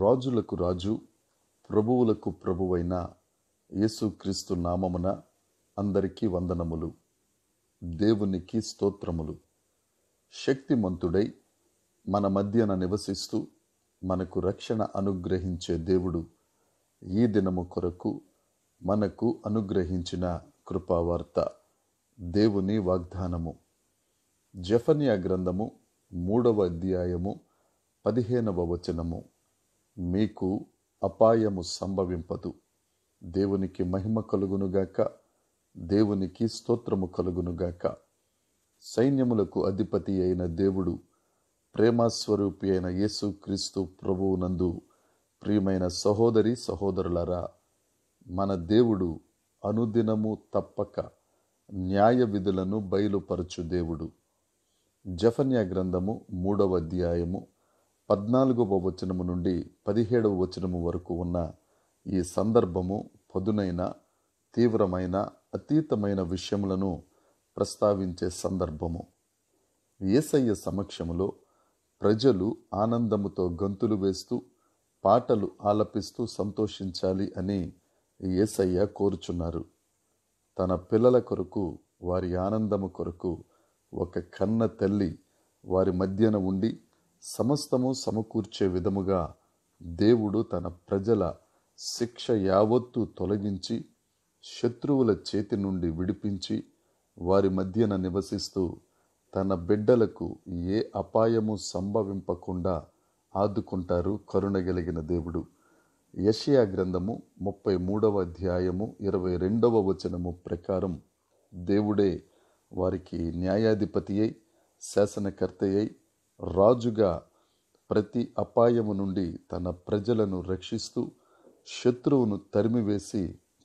రాజులకు రాజు ప్రభువులకు ప్రభువైన యేసుక్రీస్తు నామమున అందరికీ వందనములు దేవునికి స్తోత్రములు శక్తిమంతుడై మన మధ్యన నివసిస్తూ మనకు రక్షణ అనుగ్రహించే దేవుడు ఈ దినము కొరకు మనకు అనుగ్రహించిన కృపావార్త దేవుని వాగ్దానము జఫన్యా గ్రంథము మూడవ అధ్యాయము పదిహేనవ వచనము మీకు అపాయము సంభవింపదు దేవునికి మహిమ కలుగునుగాక దేవునికి స్తోత్రము కలుగునుగాక సైన్యములకు అధిపతి అయిన దేవుడు ప్రేమస్వరూపి అయిన యేసుక్రీస్తు ప్రభువునందు ప్రియమైన సహోదరి సహోదరులరా మన దేవుడు అనుదినము తప్పక న్యాయ విధులను బయలుపరచు దేవుడు జఫన్య గ్రంథము మూడవ అధ్యాయము పద్నాలుగవ వచనము నుండి పదిహేడవ వచనము వరకు ఉన్న ఈ సందర్భము పదునైన తీవ్రమైన అతీతమైన విషయములను ప్రస్తావించే సందర్భము ఏసయ్య సమక్షములో ప్రజలు ఆనందముతో గంతులు వేస్తూ పాటలు ఆలపిస్తూ సంతోషించాలి అని ఏసయ్య కోరుచున్నారు తన పిల్లల కొరకు వారి ఆనందము కొరకు ఒక కన్న తల్లి వారి మధ్యన ఉండి సమస్తము సమకూర్చే విధముగా దేవుడు తన ప్రజల శిక్ష యావత్తు తొలగించి శత్రువుల చేతి నుండి విడిపించి వారి మధ్యన నివసిస్తూ తన బిడ్డలకు ఏ అపాయము సంభవింపకుండా ఆదుకుంటారు కరుణగలిగిన దేవుడు యషయా గ్రంథము ముప్పై మూడవ అధ్యాయము ఇరవై రెండవ వచనము ప్రకారం దేవుడే వారికి న్యాయాధిపతి అయి శాసనకర్తయ్యై రాజుగా ప్రతి అపాయము నుండి తన ప్రజలను రక్షిస్తూ శత్రువును తరిమివేసి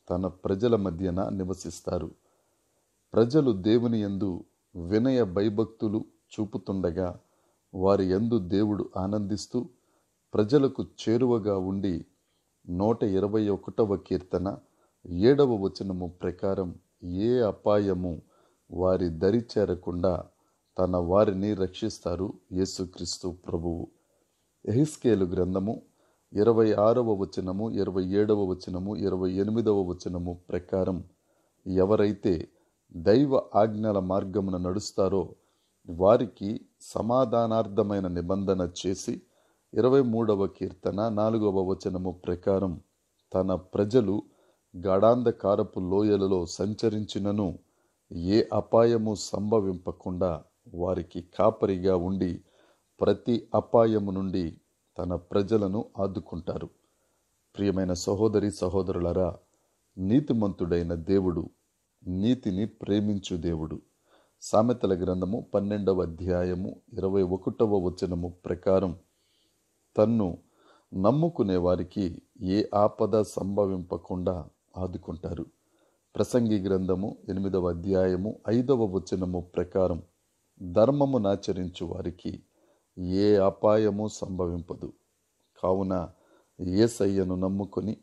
తన ప్రజల మధ్యన నివసిస్తారు ప్రజలు దేవుని ఎందు వినయ భయభక్తులు చూపుతుండగా వారి ఎందు దేవుడు ఆనందిస్తూ ప్రజలకు చేరువగా ఉండి నూట ఇరవై ఒకటవ కీర్తన ఏడవ వచనము ప్రకారం ఏ అపాయము వారి దరి చేరకుండా తన వారిని రక్షిస్తారు యేసుక్రీస్తు ప్రభువు ఎహిస్కేలు గ్రంథము ఇరవై ఆరవ వచనము ఇరవై ఏడవ వచనము ఇరవై ఎనిమిదవ వచనము ప్రకారం ఎవరైతే దైవ ఆజ్ఞల మార్గమున నడుస్తారో వారికి సమాధానార్థమైన నిబంధన చేసి ఇరవై మూడవ కీర్తన నాలుగవ వచనము ప్రకారం తన ప్రజలు గాఢాంధకారపు లోయలలో సంచరించినను ఏ అపాయము సంభవింపకుండా వారికి కాపరిగా ఉండి ప్రతి అపాయము నుండి తన ప్రజలను ఆదుకుంటారు ప్రియమైన సహోదరి సహోదరులరా నీతిమంతుడైన దేవుడు నీతిని ప్రేమించు దేవుడు సామెతల గ్రంథము పన్నెండవ అధ్యాయము ఇరవై ఒకటవ వచనము ప్రకారం తన్ను నమ్ముకునే వారికి ఏ ఆపద సంభవింపకుండా ఆదుకుంటారు ప్రసంగి గ్రంథము ఎనిమిదవ అధ్యాయము ఐదవ వచనము ప్రకారం నాచరించు వారికి ఏ అపాయము సంభవింపదు కావున ఏసయ్యను నమ్ముకొని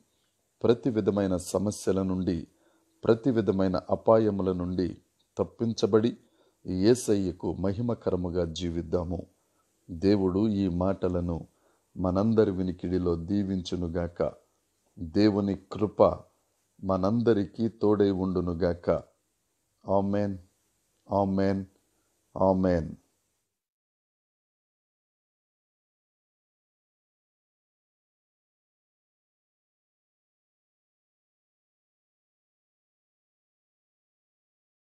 ప్రతి విధమైన సమస్యల నుండి ప్రతి విధమైన అపాయముల నుండి తప్పించబడి ఏసయ్యకు మహిమకరముగా జీవిద్దాము దేవుడు ఈ మాటలను మనందరి వినికిడిలో దీవించునుగాక దేవుని కృప మనందరికీ తోడై ఉండునుగాక ఆమెన్ ఆమెన్ Amen.